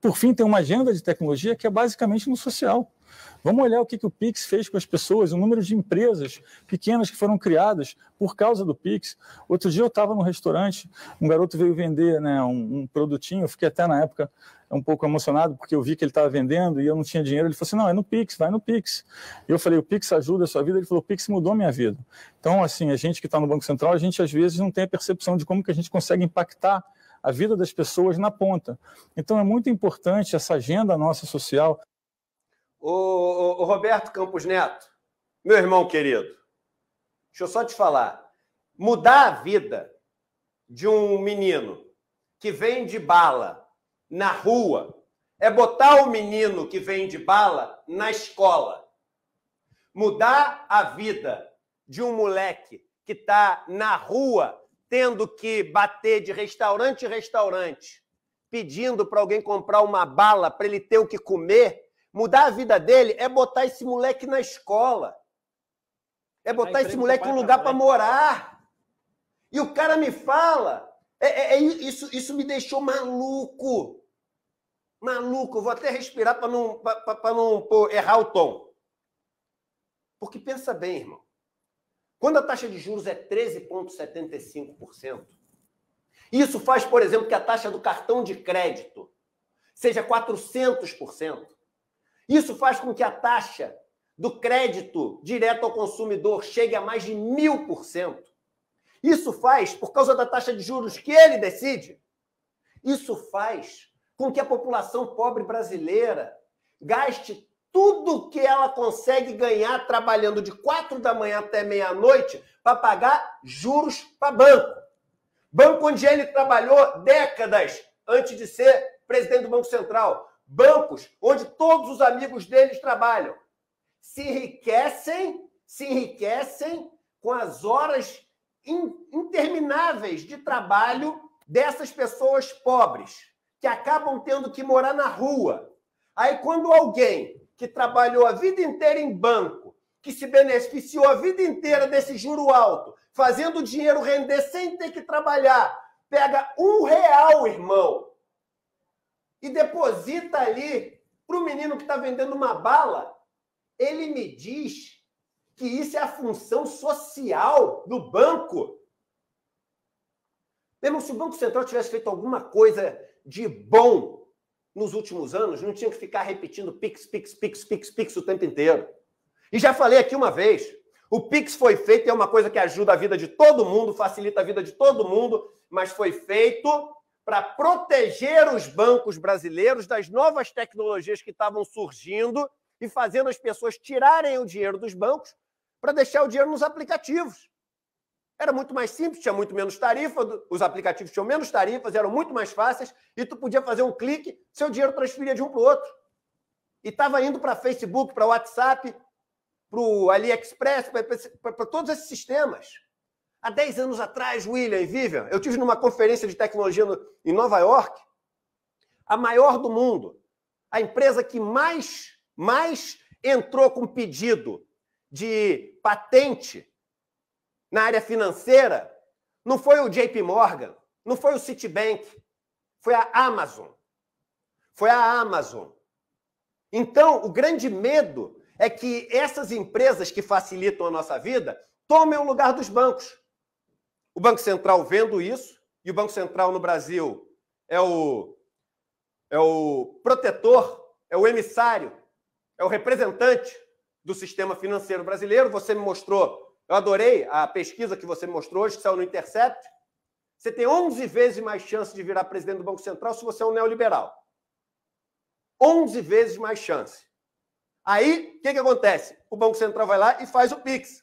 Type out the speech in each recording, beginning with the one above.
Por fim, tem uma agenda de tecnologia que é basicamente no social. Vamos olhar o que, que o Pix fez com as pessoas, o número de empresas pequenas que foram criadas por causa do Pix. Outro dia eu estava no restaurante, um garoto veio vender né, um, um, produtinho, eu fiquei até na época um pouco emocionado, porque eu vi que ele estava vendendo e eu não tinha dinheiro. Ele falou assim: não, é no Pix, vai no Pix. Eu falei: o Pix ajuda a sua vida? Ele falou: o Pix mudou a minha vida. Então, assim, a gente que está no Banco Central, a gente às vezes não tem a percepção de como que a gente consegue impactar a vida das pessoas na ponta. Então é muito importante essa agenda nossa social. O, o, o Roberto Campos Neto, meu irmão querido, deixa eu só te falar. Mudar a vida de um menino que vem de bala na rua é botar o menino que vem de bala na escola. Mudar a vida de um moleque que está na rua tendo que bater de restaurante em restaurante, pedindo para alguém comprar uma bala para ele ter o que comer, mudar a vida dele é botar esse moleque na escola. É botar esse moleque num lugar né? para morar. E o cara me fala. É, é, é, isso, isso me deixou maluco. Maluco. Vou até respirar para não, pra, pra não pô, errar o tom. Porque pensa bem, irmão. Quando a taxa de juros é 13,75%, isso faz, por exemplo, que a taxa do cartão de crédito seja 400%. Isso faz com que a taxa do crédito direto ao consumidor chegue a mais de 1000%. Isso faz, por causa da taxa de juros que ele decide, isso faz com que a população pobre brasileira gaste tudo que ela consegue ganhar trabalhando de quatro da manhã até meia-noite para pagar juros para banco. Banco onde ele trabalhou décadas antes de ser presidente do Banco Central. Bancos onde todos os amigos deles trabalham. Se enriquecem, se enriquecem com as horas intermináveis de trabalho dessas pessoas pobres, que acabam tendo que morar na rua. Aí, quando alguém que trabalhou a vida inteira em banco, que se beneficiou a vida inteira desse juro alto, fazendo o dinheiro render sem ter que trabalhar, pega um real, irmão, e deposita ali para o menino que está vendendo uma bala, ele me diz que isso é a função social do banco. Mesmo se o Banco Central tivesse feito alguma coisa de bom nos últimos anos não tinha que ficar repetindo Pix, Pix, Pix, Pix, Pix o tempo inteiro. E já falei aqui uma vez, o Pix foi feito, é uma coisa que ajuda a vida de todo mundo, facilita a vida de todo mundo, mas foi feito para proteger os bancos brasileiros das novas tecnologias que estavam surgindo e fazendo as pessoas tirarem o dinheiro dos bancos para deixar o dinheiro nos aplicativos. Era muito mais simples, tinha muito menos tarifa, os aplicativos tinham menos tarifas, eram muito mais fáceis e tu podia fazer um clique, seu dinheiro transferia de um para o outro. E estava indo para Facebook, para WhatsApp, para o AliExpress, para todos esses sistemas. Há 10 anos atrás, William e Vivian, eu tive numa conferência de tecnologia no, em Nova York, a maior do mundo, a empresa que mais, mais entrou com pedido de patente na área financeira não foi o JP Morgan, não foi o Citibank, foi a Amazon. Foi a Amazon. Então, o grande medo é que essas empresas que facilitam a nossa vida tomem o lugar dos bancos. O Banco Central vendo isso, e o Banco Central no Brasil é o, é o protetor, é o emissário, é o representante do sistema financeiro brasileiro. Você me mostrou eu adorei a pesquisa que você mostrou hoje, que saiu no Intercept. Você tem 11 vezes mais chance de virar presidente do Banco Central se você é um neoliberal. 11 vezes mais chance. Aí, o que, que acontece? O Banco Central vai lá e faz o PIX.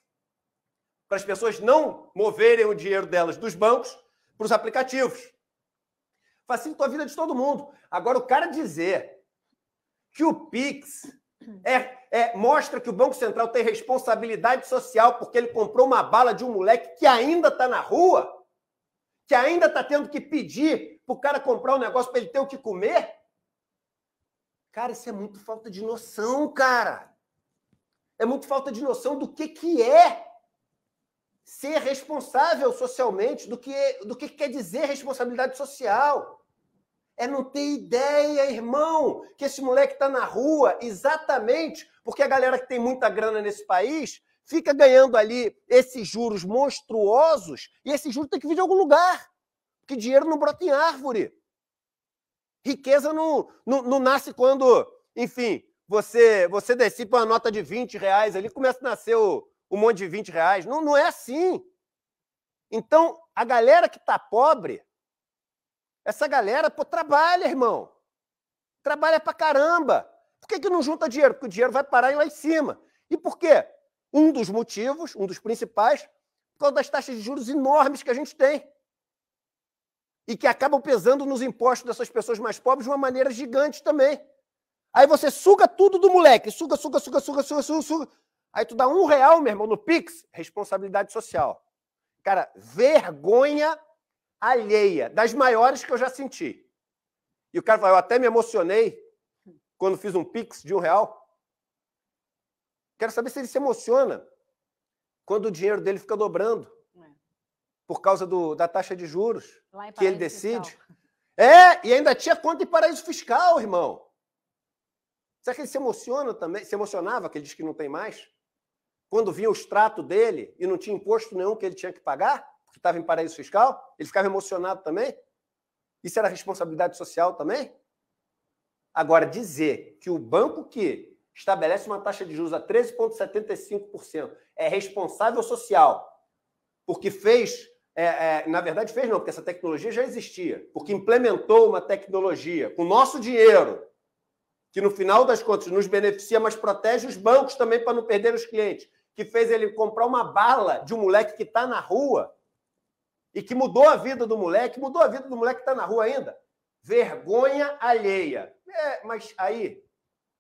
Para as pessoas não moverem o dinheiro delas dos bancos para os aplicativos. Facilitou a vida de todo mundo. Agora, o cara dizer que o PIX é, é, mostra que o Banco Central tem responsabilidade social porque ele comprou uma bala de um moleque que ainda está na rua, que ainda está tendo que pedir para o cara comprar um negócio para ele ter o que comer. Cara, isso é muito falta de noção, cara. É muito falta de noção do que, que é ser responsável socialmente, do que, do que quer dizer responsabilidade social é não ter ideia, irmão, que esse moleque está na rua exatamente porque a galera que tem muita grana nesse país fica ganhando ali esses juros monstruosos e esse juro tem que vir de algum lugar, porque dinheiro não brota em árvore. Riqueza não, não, não nasce quando, enfim, você você decipa uma nota de 20 reais ali, começa a nascer o, um monte de 20 reais. Não, não é assim. Então, a galera que está pobre essa galera, pô, trabalha, irmão. Trabalha pra caramba. Por que, que não junta dinheiro? Porque o dinheiro vai parar lá em cima. E por quê? Um dos motivos, um dos principais, por causa das taxas de juros enormes que a gente tem. E que acabam pesando nos impostos dessas pessoas mais pobres de uma maneira gigante também. Aí você suga tudo do moleque. Suga, suga, suga, suga, suga, suga, suga. Aí tu dá um real, meu irmão, no Pix, responsabilidade social. Cara, vergonha alheia, das maiores que eu já senti. E o cara fala, eu até me emocionei quando fiz um pix de um real. Quero saber se ele se emociona quando o dinheiro dele fica dobrando é. por causa do, da taxa de juros que ele decide. Fiscal. É, e ainda tinha conta em paraíso fiscal, irmão. Será que ele se emociona também? Se emocionava, que ele diz que não tem mais? Quando vinha o extrato dele e não tinha imposto nenhum que ele tinha que pagar? que estava em paraíso fiscal? Ele ficava emocionado também? Isso era responsabilidade social também? Agora, dizer que o banco que estabelece uma taxa de juros a 13,75% é responsável social, porque fez, é, é, na verdade fez não, porque essa tecnologia já existia, porque implementou uma tecnologia com nosso dinheiro, que no final das contas nos beneficia, mas protege os bancos também para não perder os clientes, que fez ele comprar uma bala de um moleque que está na rua e que mudou a vida do moleque, mudou a vida do moleque que está na rua ainda. Vergonha alheia. É, mas aí,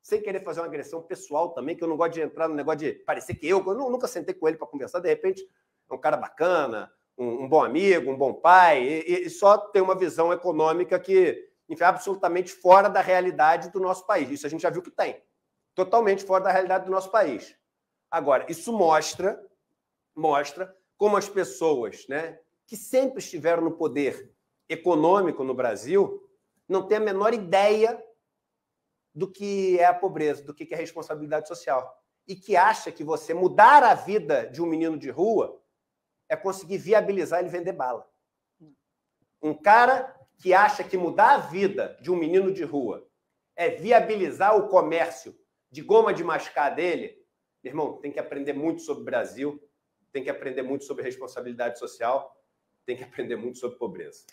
sem querer fazer uma agressão pessoal também, que eu não gosto de entrar no negócio de parecer que eu, eu nunca sentei com ele para conversar, de repente é um cara bacana, um, um bom amigo, um bom pai, e, e, só tem uma visão econômica que, enfim, é absolutamente fora da realidade do nosso país. Isso a gente já viu que tem. Totalmente fora da realidade do nosso país. Agora, isso mostra, mostra como as pessoas, né, que sempre estiveram no poder econômico no Brasil, não têm a menor ideia do que é a pobreza, do que é a responsabilidade social. E que acha que você mudar a vida de um menino de rua é conseguir viabilizar ele vender bala. Um cara que acha que mudar a vida de um menino de rua é viabilizar o comércio de goma de mascar dele, irmão, tem que aprender muito sobre o Brasil, tem que aprender muito sobre responsabilidade social, tem que aprender muito sobre pobreza.